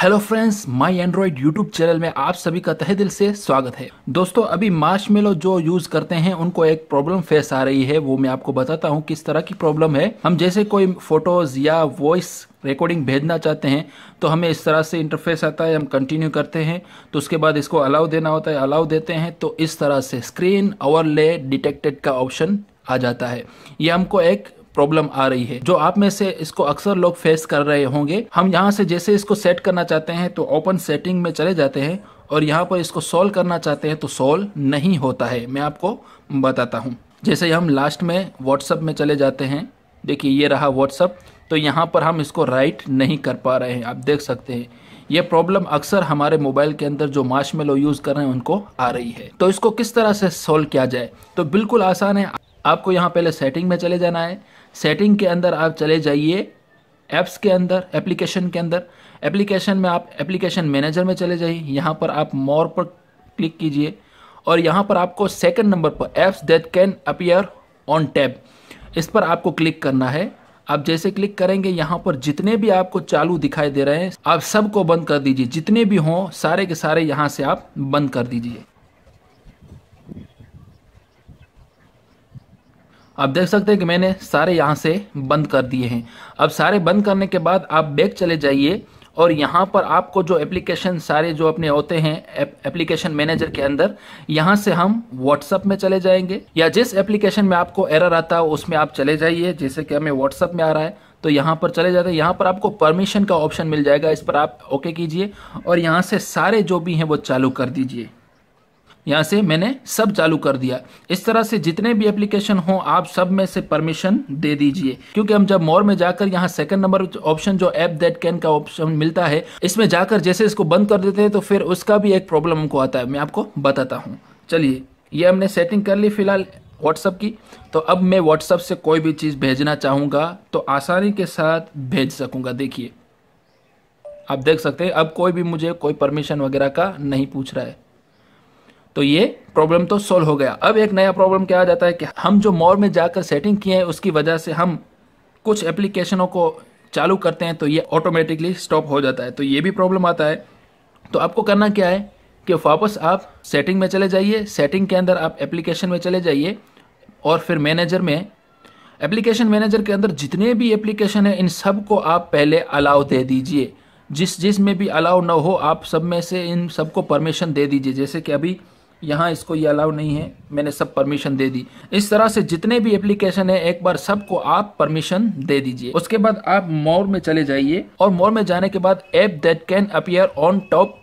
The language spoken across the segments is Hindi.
hello friends my android YouTube channel में आप सभी का तहे दिल से स्वागत है दोस्तों अभी मार्च जो यूज करते हैं उनको एक प्रॉब्लम फेस आ रही है वो मैं आपको बताता हूँ किस तरह की प्रॉब्लम है हम जैसे कोई फोटोज या वॉइस रिकॉर्डिंग भेजना चाहते हैं तो हमें इस तरह से इंटरफेस आता है हम कंटिन्यू करते हैं तो उसके बाद इसको अलाउ देना होता है अलाउ देते हैं तो इस तरह से स्क्रीन ओवरले डिटेक्टेड का ऑप्शन आ जाता है ये हमको एक प्रॉब्लम आ रही है जो आप में से इसको अक्सर लोग फेस कर रहे होंगे हम यहाँ से जैसे इसको सेट करना चाहते हैं तो ओपन सेटिंग में चले जाते हैं और यहाँ पर इसको सोल्व करना चाहते हैं तो सोल्व नहीं होता है मैं आपको बताता हूँ जैसे हम लास्ट में व्हाट्सअप में चले जाते हैं देखिए ये रहा व्हाट्सअप तो यहाँ पर हम इसको राइट नहीं कर पा रहे हैं आप देख सकते हैं ये प्रॉब्लम अक्सर हमारे मोबाइल के अंदर जो माश यूज़ कर रहे हैं उनको आ रही है तो इसको किस तरह से सोल्व किया जाए तो बिल्कुल आसान है आपको यहाँ पहले सेटिंग में चले जाना है सेटिंग के अंदर आप चले जाइए ऐप्स के अंदर एप्लीकेशन के अंदर एप्लीकेशन में आप एप्लीकेशन मैनेजर में चले जाइए यहाँ पर आप मोर पर क्लिक कीजिए और यहाँ पर आपको सेकंड नंबर पर apps that can appear on top इस पर आपको क्लिक करना है आप जैसे क्लिक करेंगे यहाँ पर जितने भी आपको चालू दिखाई दे रहे हैं आप सबको बंद कर दीजिए जितने भी हों सारे के सारे यहाँ से आप बंद कर दीजिए आप देख सकते हैं कि मैंने सारे यहाँ से बंद कर दिए हैं अब सारे बंद करने के बाद आप बैग चले जाइए और यहाँ पर आपको जो एप्लीकेशन सारे जो अपने होते हैं एप्लीकेशन मैनेजर के अंदर यहाँ से हम व्हाट्सअप में चले जाएंगे या जिस एप्लीकेशन में आपको एरर आता है उसमें आप चले जाइए जैसे कि हमें व्हाट्सअप में आ रहा है तो यहाँ पर चले जाते हैं यहाँ पर आपको परमिशन का ऑप्शन मिल जाएगा इस पर आप ओके कीजिए और यहाँ से सारे जो भी हैं वो चालू कर दीजिए यहाँ से मैंने सब चालू कर दिया इस तरह से जितने भी एप्लीकेशन हो आप सब में से परमिशन दे दीजिए क्योंकि हम जब मोर में जाकर यहाँ सेकंड नंबर ऑप्शन जो एप दैट कैन का ऑप्शन मिलता है इसमें जाकर जैसे इसको बंद कर देते हैं तो फिर उसका भी एक प्रॉब्लम हमको आता है मैं आपको बताता हूँ चलिए ये हमने सेटिंग कर ली फिलहाल व्हाट्सअप की तो अब मैं व्हाट्सअप से कोई भी चीज़ भेजना चाहूँगा तो आसानी के साथ भेज सकूँगा देखिए आप देख सकते हैं अब कोई भी मुझे कोई परमिशन वगैरह का नहीं पूछ रहा है तो ये प्रॉब्लम तो सोल्व हो गया अब एक नया प्रॉब्लम क्या आ जाता है कि हम जो मोर में जाकर सेटिंग किए हैं उसकी वजह से हम कुछ एप्लीकेशनों को चालू करते हैं तो ये ऑटोमेटिकली स्टॉप हो जाता है तो ये भी प्रॉब्लम आता है तो आपको करना क्या है कि वापस आप सेटिंग में चले जाइए सेटिंग के अंदर आप एप्लीकेशन में चले जाइए और फिर मैनेजर में एप्लीकेशन मैनेजर के अंदर जितने भी एप्लीकेशन है इन सब को आप पहले अलाउ दे दीजिए जिस जिस में भी अलाउ ना हो आप सब में से इन सबको परमिशन दे दीजिए जैसे कि अभी यहाँ इसको ये अलाउ नहीं है मैंने सब परमिशन दे दी इस तरह से जितने भी एप्लीकेशन है एक बार सबको आप परमिशन दे दीजिए उसके बाद आप मोर में चले जाइए और मोर में जाने के बाद app that can appear on top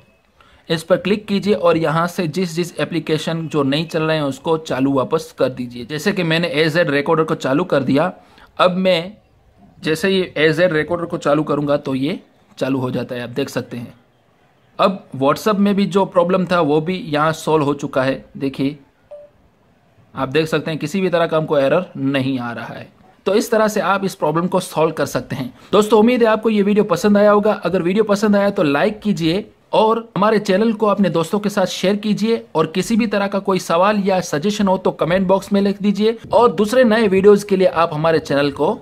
इस पर क्लिक कीजिए और यहाँ से जिस जिस एप्लीकेशन जो नहीं चल रहे हैं उसको चालू वापस कर दीजिए जैसे कि मैंने एज एड रिकॉर्डर को चालू कर दिया अब मैं जैसे ये एज एड रिकॉर्डर को चालू करूँगा तो ये चालू हो जाता है आप देख सकते हैं अब व्हाट्सअप में भी जो प्रॉब्लम था वो भी यहाँ सॉल्व हो चुका है देखिए आप देख सकते हैं किसी भी तरह का हमको एरर नहीं आ रहा है तो इस तरह से आप इस प्रॉब्लम को सॉल्व कर सकते हैं दोस्तों उम्मीद है आपको ये वीडियो पसंद आया होगा अगर वीडियो पसंद आया तो लाइक कीजिए और हमारे चैनल को अपने दोस्तों के साथ शेयर कीजिए और किसी भी तरह का कोई सवाल या सजेशन हो तो कमेंट बॉक्स में लिख दीजिए और दूसरे नए वीडियोज के लिए आप हमारे चैनल को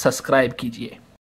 सब्सक्राइब कीजिए